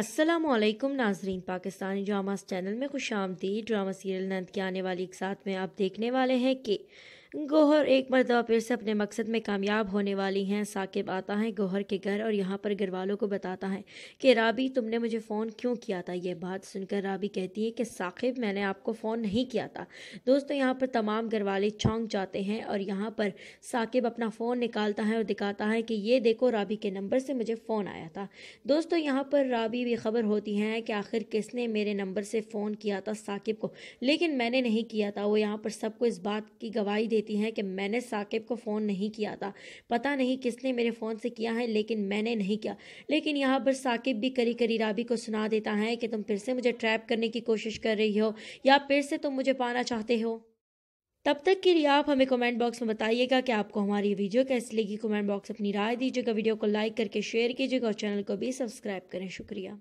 असलकुम नाजरीन Pakistani dramas channel में खुश आमदी ड्रामा सीरियल नंद के आने वाली एक साथ में आप देखने वाले हैं कि गोहर एक मरतबा फिर से अपने मकसद में कामयाब होने वाली हैं साकिब आता है गोहर के घर और यहाँ पर घर वालों को बताता है कि राबी तुमने मुझे फ़ोन क्यों किया था यह बात सुनकर राबी कहती है कि साकिब मैंने आपको फ़ोन नहीं किया था दोस्तों यहाँ पर तमाम घर वाले चौंक जाते हैं और यहाँ पर साकिब अपना फ़ोन निकालता है और दिखाता है कि ये देखो राबी के नंबर से मुझे फ़ोन आया था दोस्तों यहाँ पर राबी भी खबर होती हैं कि आखिर किसने मेरे नंबर से फ़ोन किया था साकिब को लेकिन मैंने नहीं किया था वो यहाँ पर सबको इस बात की गवाही देती देती हैं कि मैंने साकिब को फ़ोन नहीं किया था पता नहीं किसने मेरे फ़ोन से किया है लेकिन मैंने नहीं किया लेकिन यहाँ पर साकिब भी करी करी राबी को सुना देता है कि तुम फिर से मुझे ट्रैप करने की कोशिश कर रही हो या फिर से तुम मुझे पाना चाहते हो तब तक के लिए आप हमें कमेंट बॉक्स में बताइएगा कि आपको हमारी वीडियो कैसी लगी कमेंट बॉक्स अपनी राय दीजिएगा वीडियो को लाइक करके शेयर कीजिएगा और चैनल को भी सब्सक्राइब करें शुक्रिया